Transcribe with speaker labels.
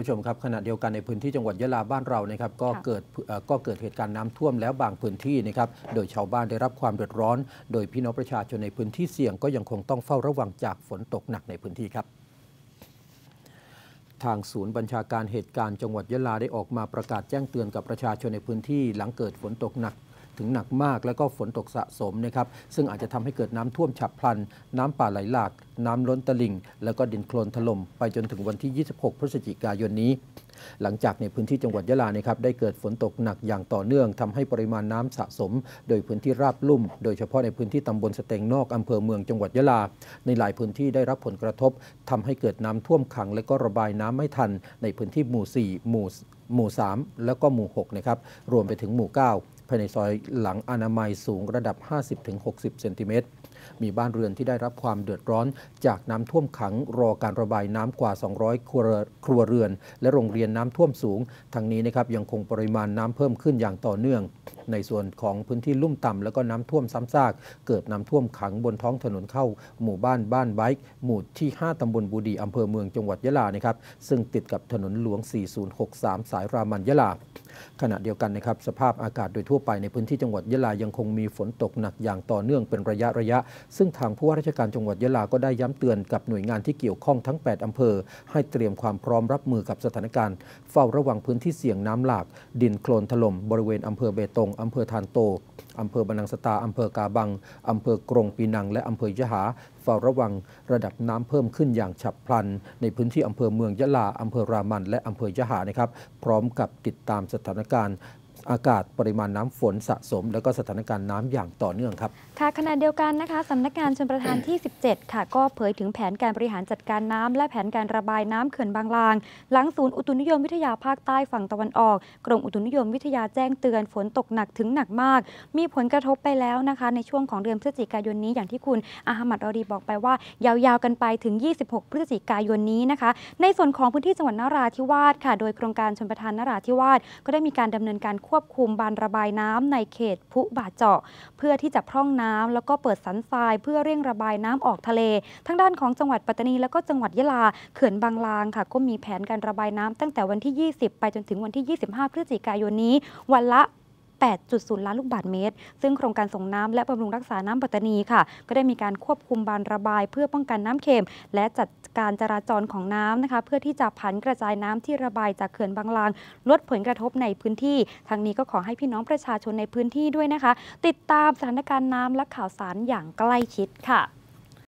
Speaker 1: ผู้ชมครับขณะเดียวกันในพื้นที่จังหวัดยะลาบ้านเรานะครับก็เกิดก็เกิดเหตุการณ์น้ำท่วมแล้วบางพื้นที่นะครับโดยชาวบ้านได้รับความเดือดร้อน โดยพี่น้องประชาชนในพื้นที่เสี่ยงก็ยังคงต้องเฝ้าระวังจากฝนตกหนักในพื้นที่ครับ ทางศูนย์บัญชาการเหตุการณ์จังหวัดยะลาได้ออกมาประกาศแจ้งเตือนกับประชาชนในพื้นที่ หลังเกิดฝนตกหนักถึงหนักมากแล้วก็ฝนตกสะสมนะครับ ซึ่งอาจจะทำให้เกิดน้ำท่วมฉับพลัน น้ำป่าไหลหลาก น้ำล้นตลิ่ง แล้วก็ดินโคลนถล่มไปจนถึงวันที่ 26 พฤศจิกายนนี้ หลังจากในพื้นที่จังหวัดยะลานะครับ ได้เกิดฝนตกหนักอย่างต่อเนื่องทำให้ปริมาณน้ำสะสม โดยพื้นที่ราบลุ่ม โดยเฉพาะในพื้นที่ตำบลสเตงนอกอำเภอเมืองจังหวัดยะลา ในหลายพื้นที่ได้รับผลกระทบ ทำให้เกิดน้ำท่วมขัง และก็ระบายน้ำไม่ทันในพื้นที่หมู่4หมู่หมู่3แล้วก็หมู่6นะครับ รวมไปถึงหมู่9ภายในซอยหลังอนามัยสูงระดับ 50-60เซนติเมตร มีบ้านเรือนที่ได้รับความเดือดร้อนจากน้ำท่วมขังรอการระบายน้ำกว่า 200ครัวครัวเรือน และโรงเรียนน้ำท่วมสูง ทั้งนี้นะครับยังคงปริมาณน้ำเพิ่มขึ้นอย่างต่อเนื่อง ในส่วนของพื้นที่ลุ่มต่ำและก็น้ำท่วมซ้ำซาก เกิดน้ำท่วมขังบนท้องถนนเข้าหมู่บ้านบ้านไบค์หมู่ที่ 5ตำบลบูดีอำเภอเมืองจังหวัดยะลา นะครับซึ่งติดกับถนนหลวง 4063 สายรามันยะลาขณะเดียวกันนะครับ สภาพอากาศโดยทั่วไปในพื้นที่จังหวัดยะลายังคงมีฝนตกหนักอย่างต่อเนื่องเป็นระยะระยะ ซึ่งทางผู้ว่าราชการจังหวัดยะลาก็ได้ย้ำเตือนกับหน่วยงานที่เกี่ยวข้องทั้ง 8 อำเภอ ให้เตรียมความพร้อมรับมือกับสถานการณ์ เฝ้าระวังพื้นที่เสี่ยงน้ำหลาก ดินโคลนถล่มบริเวณอำเภอเบตงอำเภอทานโตอำเภอบานังสตาอำเภอกาบัง อำเภอกรงปีนัง และอำเภอยะหา เฝ้าระวังระดับน้ำเพิ่มขึ้นอย่างฉับพลัน ในพื้นที่อำเภอเมืองยะลาอำเภอรามัน และอำเภอยะหา นะครับ พร้อมกับติดตามสถานการณ์อากาศปริมาณน้ำฝนสะสม และก็สถานการณ์น้ำอย่างต่อเนื่องครับ
Speaker 2: ค่ะขณะเดียวกันนะคะสำนักงานชนประธานที่ 17 ค่ะ ก็เผยถึงแผนการบริหารจัดการน้ำ และแผนการระบายน้ำเขื่อนบางลาง หลังศูนย์อุตุนิยมวิทยาภาคใต้ฝั่งตะวันออก กรมอุตุนิยมวิทยาแจ้งเตือนฝนตกหนักถึงหนักมาก มีผลกระทบไปแล้วนะคะ ในช่วงของเดือนพฤศจิกายนนี้อย่างที่คุณ อาหมัดอรีบอกไปว่า ยาวๆกันไปถึง 26 พฤศจิกายนนี้นะคะ ในส่วนของพื้นที่จังหวัดนราธิวาสค่ะ โดยโครงการชนประทานนราธิวาสก็ได้มีการดำเนินการควบคุมบานระบายน้ำในเขตพุบาเจาะเพื่อที่จะพร่องน้ำ แล้วก็เปิดสันทราย เพื่อเร่งระบายน้ำออกทะเล ทั้งด้านของจังหวัดปัตตานี แล้วก็จังหวัดยะลาเขื่อนบางลางค่ะ ก็มีแผนการระบายน้ำ ตั้งแต่วันที่ 20 ไปจนถึงวันที่ 25 พฤศจิกายนนี้ วันละ8.0ล้านลูกบาทเมตร ซึ่งโครงการส่งน้ำและบำรุงรักษาน้ำปัตตานีค่ะ ก็ได้มีการควบคุมบานระบาย เพื่อป้องกันน้ำเค็มและจัดการจราจรของน้ำนะคะ เพื่อที่จะผันกระจายน้ำที่ระบายจากเขื่อนบางลางลดผลกระทบในพื้นที่ทางนี้ก็ขอให้พี่น้องประชาชนในพื้นที่ด้วยนะคะ ติดตามสถานการณ์น้ำและข่าวสารอย่างใกล้ชิดค่ะ